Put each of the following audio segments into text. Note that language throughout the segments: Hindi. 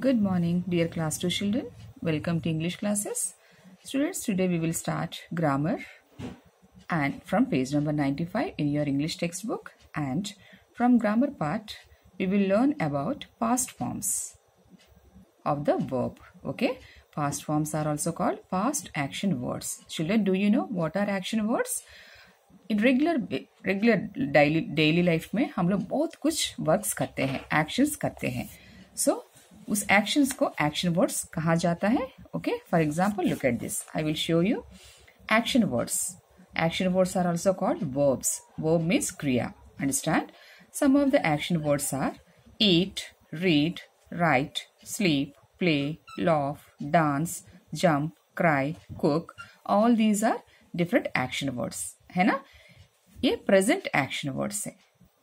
Good morning dear class 2 children. Welcome to English classes. Students today we will start grammar and from page number 95 in your English textbook and from grammar part we will learn about past forms of the verb. Okay. Past forms are also called past action words. Children do you know what are action words? इन regular regular daily daily life में हम लोग बहुत कुछ वर्क्स करते हैं एक्शंस करते हैं सो so, उस एक्शन को एक्शन वर्ड्स कहा जाता है okay for example look at this I will show you action words action words are also called verbs verb means क्रिया understand some of the action words are eat read write sleep play laugh dance jump cry cook all these are different action words है ना ये प्रेजेंट एक्शन वर्ड्स है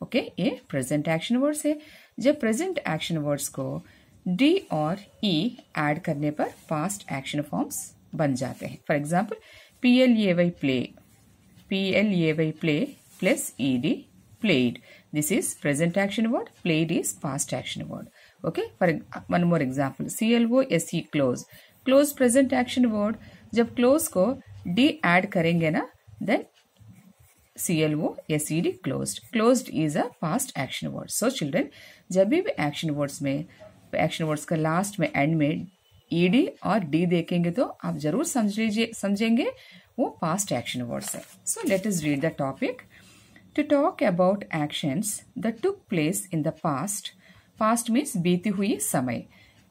ओके ये प्रेजेंट एक्शन वर्ड्स है जब प्रेजेंट एक्शन वर्ड्स को डी और ई e ऐड करने पर फास्ट एक्शन फॉर्म्स बन जाते हैं for example P L A Y play P L A Y play plus E D played this is present action word played is past action word okay for one more example C L O S E close close present action word जब क्लोज को डी एड करेंगे ना then C L O S E D close close is a past action word so children जब भी एक्शन वर्ड्स में एक्शन वर्ड्स का लास्ट में एंड में ईडी e और डी देखेंगे तो आप जरूर समझ लीजिए समझेंगे वो पास्ट एक्शन वर्ड्स है so let us read the topic to talk about actions the took place in the past past means बीती हुई समय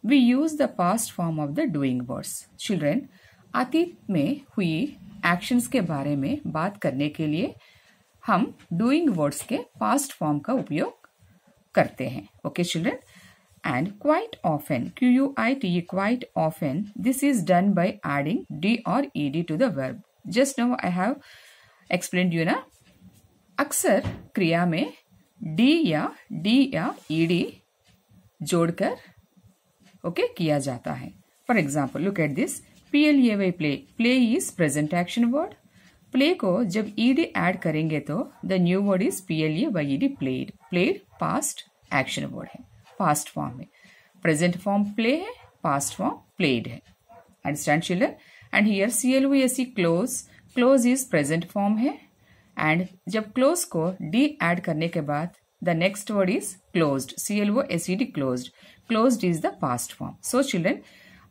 we use the past form of the doing words children अतीत में हुई एक्शंस के बारे में बात करने के लिए हम डूइंग वर्ड्स के पास्ट फॉर्म का उपयोग करते हैं okay okay, children and quite often q u i t e quite often this is done by adding D or ED to the verb. Just now I have explained you na aksar kriya mein D ya D ya ED jod kar okay, kiya jata hai for example look at this p l A y play play is present action word play को जब ईडी ऐड करेंगे तो the new word is P L A Y ED played played past action word है पास्ट फॉर्म है प्रेजेंट फॉर्म प्ले है पास्ट फॉर्म प्लेड है understand children and here C L V S C close close is present form है एंड जब क्लोज को डी एड करने के बाद the next word is close C L O S E D close close is the past form so children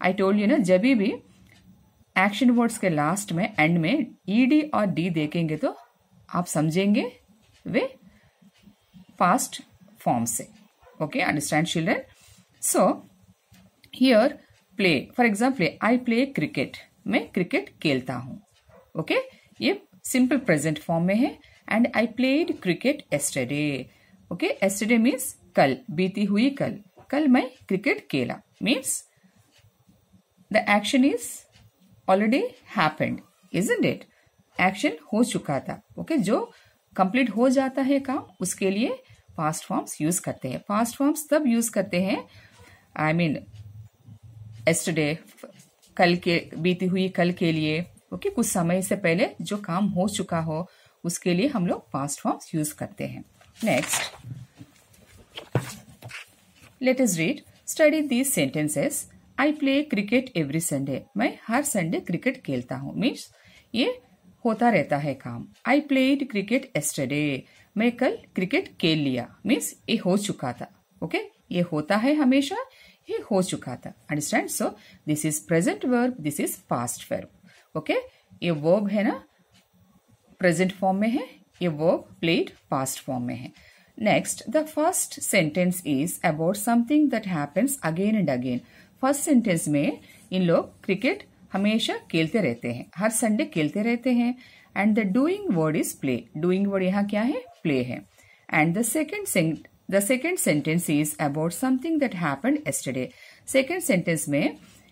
I told you ना जब भी एक्शन वर्ड्स के लास्ट में एंड में ई e डी और डी देखेंगे तो आप समझेंगे वे पास्ट फॉर्म से Okay, understand children? So, here play. For example, I play cricket. मैं क्रिकेट खेलता हूँ ओके okay? ये सिंपल प्रेजेंट फॉर्म में है and I played cricket yesterday okay yesterday means कल बीती हुई कल कल मैं क्रिकेट खेला means the action is already happened is in that action हो चुका था ओके okay? जो कंप्लीट हो जाता है काम उसके लिए पास्ट फॉर्म्स यूज करते हैं पास्ट फॉर्म्स तब यूज करते हैं आई मीन एस्टरडे कल के बीती हुई कल के लिए ओके okay, कुछ समय से पहले जो काम हो चुका हो उसके लिए हम लोग पास्ट फॉर्म्स यूज करते हैं next let us read study these sentences I play cricket every Sunday मैं हर संडे क्रिकेट खेलता हूँ मीन्स ये होता रहता है काम आई प्लेड क्रिकेट एस्टरडे मैं कल क्रिकेट खेल लिया मीन्स ये हो चुका था ओके okay? ये होता है हमेशा ये हो चुका था understand so this is present verb this is past verb okay ये वर्ब है ना प्रेजेंट फॉर्म में है ये वर्ब प्लेड पास्ट फॉर्म में है next the first sentence is about something that happens again and again first sentence में इन लोग क्रिकेट हमेशा खेलते रहते हैं हर संडे खेलते रहते हैं and the doing word is play doing word यहाँ क्या है प्ले है and the second the second sentence is about something that that yesterday second sentence में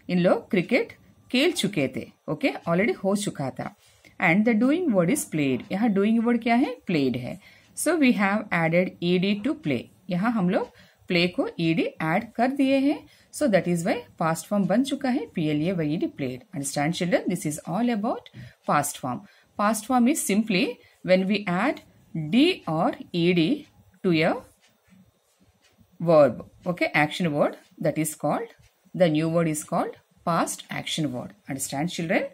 इन लोग क्रिकेट खेल चुके थे ओके okay? ऑलरेडी हो चुका था and the doing word is played यहाँ डूइंग वर्ड क्या है प्लेड है so we have added ED to play यहाँ हम लोग प्ले को ईडी एड कर दिए हैं so that is why past form बन चुका है P L A Y ED played understand children this is all about past form past form is simply when we add D or ED to a verb. Okay, action word that is called, the new word is called past action word. Understand children?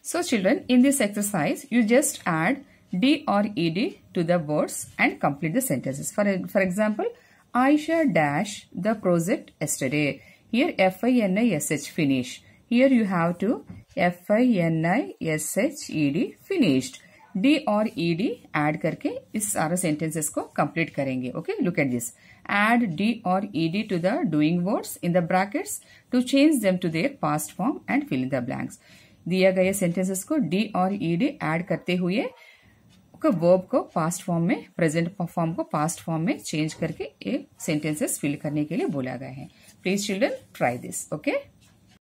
So children, in this exercise, you just add D or ED to the words and complete the sentences. For, for example, Aisha dash the project yesterday. Here F-I-N-I-S-H finish. Here you have to F-I-N-I-S-H-E-D finished. D और ई डी एड करके इस सारा सेंटेंसेस को कंप्लीट करेंगे okay look at this add D और E D to the doing words in the brackets to change them to their past form and fill in the blanks दिया गया सेंटेंसेस को डी और ई डी एड करते हुए वर्ब को पास्ट फॉर्म में प्रेजेंट फॉर्म को पास्ट फॉर्म में चेंज करके ये सेंटेंसेस फिल करने के लिए बोला गया है please children try this okay